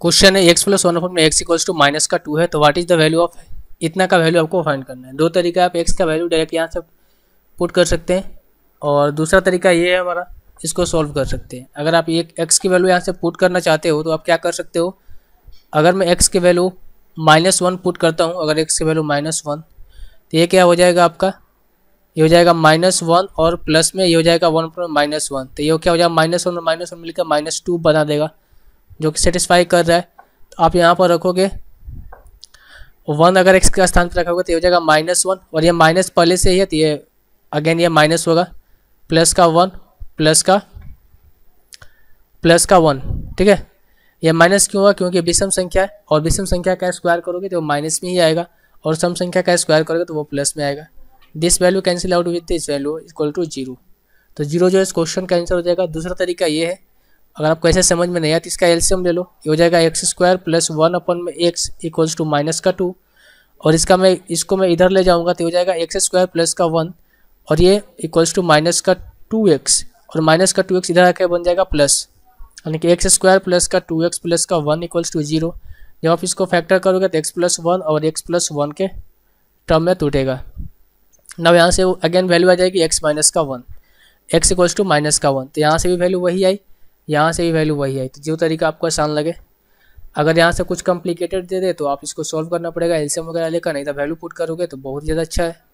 question है x plus one upon x equals to minus का two है तो what is the value of इतना का वैल्यू आपको फाइंड करना है दो तरीका आप एक्स का वैल्यू डायरेक्ट यहाँ से पुट कर सकते हैं और दूसरा तरीका ये है हमारा इसको सॉल्व कर सकते हैं अगर आप एक एक्स की वैल्यू यहाँ से पुट करना चाहते हो तो आप क्या कर सकते हो अगर मैं एक्स की वैल्यू माइनस वन पुट करता हूँ अगर एक्स की वैल्यू माइनस वन तो ये क्या हो जाएगा आपका ये हो जाएगा माइनस वन और प्लस में ये हो जाएगा वन पर माइनस वन तो ये क्या हो जाएगा माइनस वन और माइनस वन मिलकर माइनस टू बना देगा जो कि सेटिस्फाई कर रहा है तो आप यहाँ पर रखोगे वन अगर एक्स के स्थान पर रखोगे तो ये हो जाएगा माइनस वन और ये माइनस पहले से ही है तो ये अगेन ये माइनस होगा प्लस का वन प्लस का प्लस का वन ठीक है ये माइनस क्यों हुआ क्योंकि विषम संख्या है और विषम संख्या का स्क्वायर करोगे तो वो माइनस में ही आएगा और सम संख्या का स्क्वायर करोगे तो वो प्लस में आएगा this value cancel out with this value equal to zero तो जीरो जो है इस क्वेश्चन का आंसर हो जाएगा दूसरा तरीका ये है अगर आपको ऐसे समझ में नहीं आती इसका एल्सियम ले लो ये हो जाएगा x square plus one upon में एक्स इक्वल्स टू माइनस का टू और इसका मैं इसको मैं इधर ले जाऊँगा तो हो जाएगा एक्स स्क्वायर प्लस का वन और ये इक्वल्स टू माइनस का टू एक्स और माइनस का टू एक्स इधर आकर बन जाएगा प्लस यानी कि एक्स स्क्वायर प्लस का टू एक्स प्लस का वन इक्वल्स टू जीरो जब आप इसको फैक्टर करोगे तो एक्स प्लस वन और एक्स प्लस वन के टर्म में टूटेगा नब यहाँ से अगेन वैल्यू आ जाएगी एक्स माइनस का one x equals to minus का वन तो यहाँ से भी वैल्यू वही आई यहाँ से भी वैल्यू वही है तो जो तरीका आपको आसान लगे अगर यहाँ से कुछ कॉम्प्लिकेटेड दे दे तो आप इसको सॉल्व करना पड़ेगा एल्सियम वगैरह लेकर नहीं तो वैल्यू पुट करोगे तो बहुत ज़्यादा अच्छा है